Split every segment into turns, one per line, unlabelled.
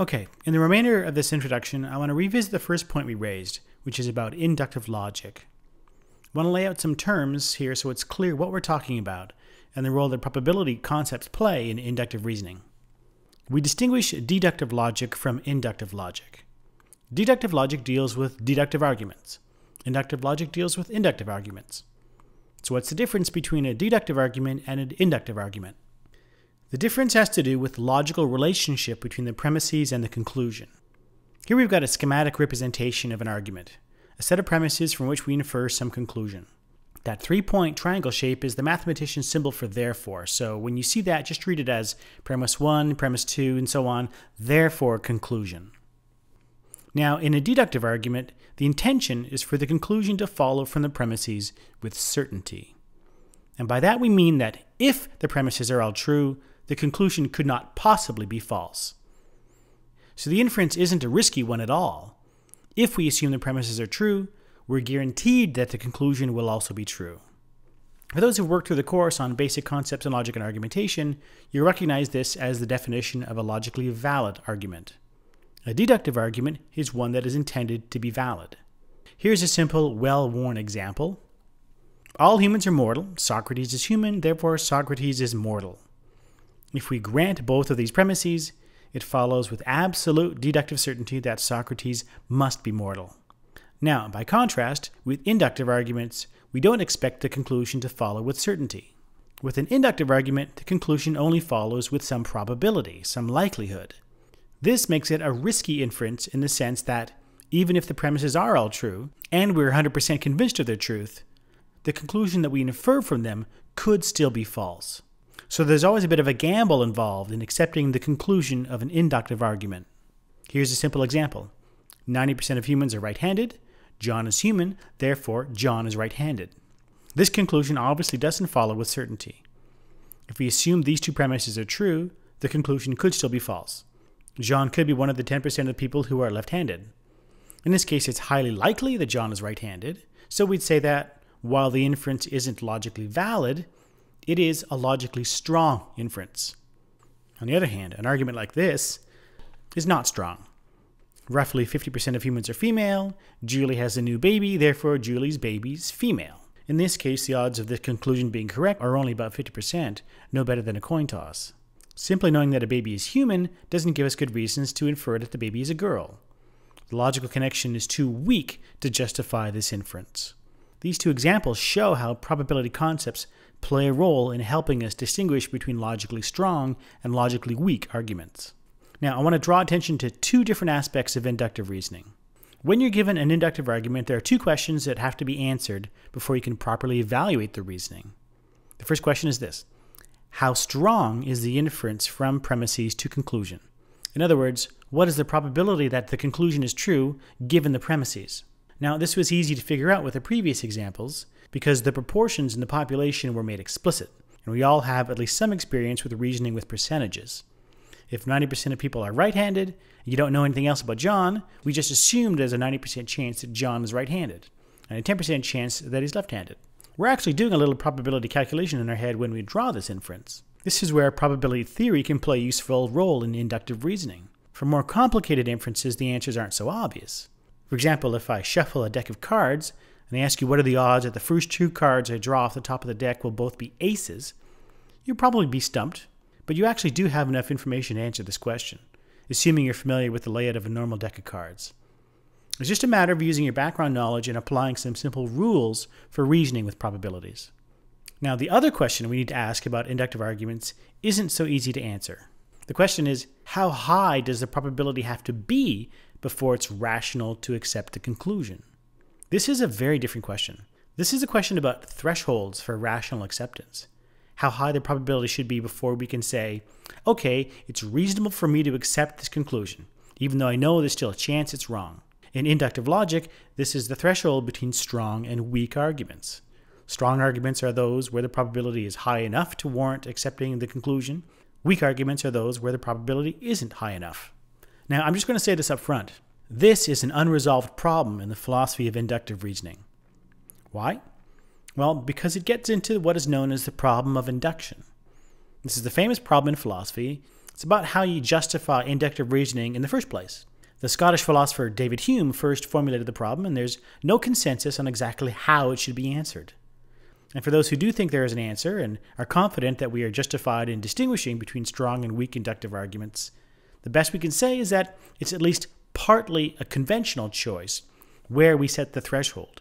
Okay, in the remainder of this introduction, I want to revisit the first point we raised, which is about inductive logic. I want to lay out some terms here so it's clear what we're talking about and the role that probability concepts play in inductive reasoning. We distinguish deductive logic from inductive logic. Deductive logic deals with deductive arguments. Inductive logic deals with inductive arguments. So what's the difference between a deductive argument and an inductive argument? The difference has to do with the logical relationship between the premises and the conclusion. Here we've got a schematic representation of an argument, a set of premises from which we infer some conclusion. That three-point triangle shape is the mathematician's symbol for therefore, so when you see that, just treat it as premise 1, premise 2, and so on, therefore conclusion. Now, in a deductive argument, the intention is for the conclusion to follow from the premises with certainty. And by that we mean that if the premises are all true, the conclusion could not possibly be false. So the inference isn't a risky one at all. If we assume the premises are true, we're guaranteed that the conclusion will also be true. For those who've worked through the course on basic concepts in logic and argumentation, you recognize this as the definition of a logically valid argument. A deductive argument is one that is intended to be valid. Here's a simple, well-worn example. All humans are mortal. Socrates is human, therefore Socrates is mortal. If we grant both of these premises, it follows with absolute deductive certainty that Socrates must be mortal. Now, by contrast, with inductive arguments, we don't expect the conclusion to follow with certainty. With an inductive argument, the conclusion only follows with some probability, some likelihood. This makes it a risky inference in the sense that, even if the premises are all true, and we're 100% convinced of their truth, the conclusion that we infer from them could still be false. So there's always a bit of a gamble involved in accepting the conclusion of an inductive argument. Here's a simple example 90% of humans are right handed. John is human, therefore, John is right handed. This conclusion obviously doesn't follow with certainty. If we assume these two premises are true, the conclusion could still be false. John could be one of the 10% of people who are left handed. In this case, it's highly likely that John is right handed, so we'd say that, while the inference isn't logically valid, it is a logically strong inference. On the other hand, an argument like this is not strong. Roughly 50% of humans are female, Julie has a new baby, therefore Julie's baby's female. In this case, the odds of the conclusion being correct are only about 50%, no better than a coin toss. Simply knowing that a baby is human doesn't give us good reasons to infer that the baby is a girl. The logical connection is too weak to justify this inference. These two examples show how probability concepts play a role in helping us distinguish between logically strong and logically weak arguments. Now, I want to draw attention to two different aspects of inductive reasoning. When you're given an inductive argument, there are two questions that have to be answered before you can properly evaluate the reasoning. The first question is this How strong is the inference from premises to conclusion? In other words, what is the probability that the conclusion is true given the premises? Now, this was easy to figure out with the previous examples because the proportions in the population were made explicit, and we all have at least some experience with reasoning with percentages. If 90% of people are right handed, and you don't know anything else about John, we just assumed there's a 90% chance that John is right handed, and a 10% chance that he's left handed. We're actually doing a little probability calculation in our head when we draw this inference. This is where probability theory can play a useful role in inductive reasoning. For more complicated inferences, the answers aren't so obvious. For example, if I shuffle a deck of cards and I ask you what are the odds that the first two cards I draw off the top of the deck will both be aces, you'll probably be stumped, but you actually do have enough information to answer this question, assuming you're familiar with the layout of a normal deck of cards. It's just a matter of using your background knowledge and applying some simple rules for reasoning with probabilities. Now, the other question we need to ask about inductive arguments isn't so easy to answer. The question is, how high does the probability have to be before it's rational to accept a conclusion? This is a very different question. This is a question about thresholds for rational acceptance. How high the probability should be before we can say, okay, it's reasonable for me to accept this conclusion, even though I know there's still a chance it's wrong. In inductive logic, this is the threshold between strong and weak arguments. Strong arguments are those where the probability is high enough to warrant accepting the conclusion. Weak arguments are those where the probability isn't high enough. Now, I'm just going to say this up front. This is an unresolved problem in the philosophy of inductive reasoning. Why? Well, because it gets into what is known as the problem of induction. This is the famous problem in philosophy. It's about how you justify inductive reasoning in the first place. The Scottish philosopher David Hume first formulated the problem, and there's no consensus on exactly how it should be answered. And for those who do think there is an answer and are confident that we are justified in distinguishing between strong and weak inductive arguments, the best we can say is that it's at least partly a conventional choice where we set the threshold.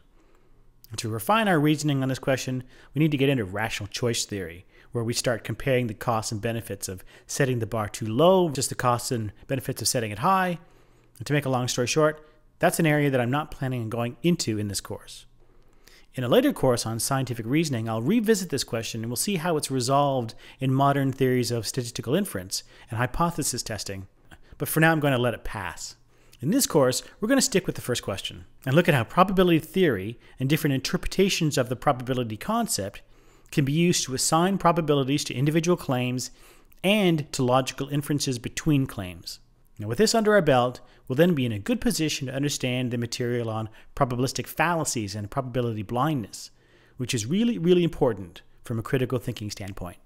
And to refine our reasoning on this question, we need to get into rational choice theory, where we start comparing the costs and benefits of setting the bar too low just the costs and benefits of setting it high. And to make a long story short, that's an area that I'm not planning on going into in this course. In a later course on scientific reasoning, I'll revisit this question and we'll see how it's resolved in modern theories of statistical inference and hypothesis testing. But for now, I'm going to let it pass. In this course, we're going to stick with the first question and look at how probability theory and different interpretations of the probability concept can be used to assign probabilities to individual claims and to logical inferences between claims. Now, with this under our belt, we'll then be in a good position to understand the material on probabilistic fallacies and probability blindness, which is really, really important from a critical thinking standpoint.